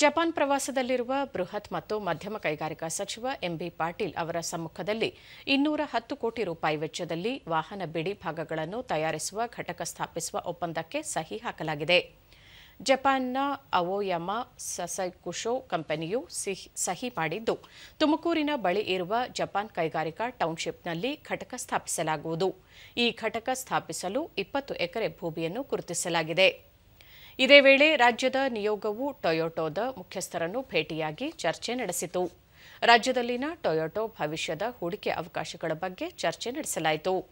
Japan ಪ್ರವಾಸದಲ್ಲಿರುವ ಬೃಹತ್ ಮತ್ತು ಮಧ್ಯಮ ಕೈಗಾರಿಕಾ ಸಚಿವ ಎಂಬಿ ಪಾಟೀಲ್ ಅವರ ಸಮ್ಮುಖದಲ್ಲಿ ಇನ್ನೂರ ಹತ್ತು ಕೋಟಿ ರೂಪಾಯಿ ವೆಚ್ಚದಲ್ಲಿ ವಾಹನ ಬಿಡಿ ಭಾಗಗಳನ್ನು ತಯಾರಿಸುವ ಘಟಕ ಸ್ಥಾಪಿಸುವ ಒಪ್ಪಂದಕ್ಕೆ ಸಹಿ ಹಾಕಲಾಗಿದೆ ಜಪಾನ್ನ ಅವೋಯಮ ಸಸೈಕುಶೋ ಕಂಪನಿಯು ಸಹಿ ಮಾಡಿದ್ದು ತುಮಕೂರಿನ ಬಳಿ ಇರುವ ಜಪಾನ್ ಕೈಗಾರಿಕಾ ಟೌನ್ಶಿಪ್ನಲ್ಲಿ ಘಟಕ ಸ್ಥಾಪಿಸಲಾಗುವುದು ಈ ಘಟಕ ಸ್ಥಾಪಿಸಲು ಇಪ್ಪತ್ತು ಎಕರೆ ಭೂಮಿಯನ್ನು ಗುರುತಿಸಲಾಗಿದೆ ಇದೇ ವೇಳೆ ರಾಜ್ಯದ ನಿಯೋಗವು ಟೊಯೊಟೊದ ಮುಖ್ಯಸ್ಥರನ್ನು ಭೇಟಿಯಾಗಿ ಚರ್ಚೆ ನಡೆಸಿತು ರಾಜ್ಯದಲ್ಲಿನ ಟೊಯೊಟೊ ಭವಿಷ್ಯದ ಹೂಡಿಕೆ ಅವಕಾಶಗಳ ಬಗ್ಗೆ ಚರ್ಚೆ ನಡೆಸಲಾಯಿತು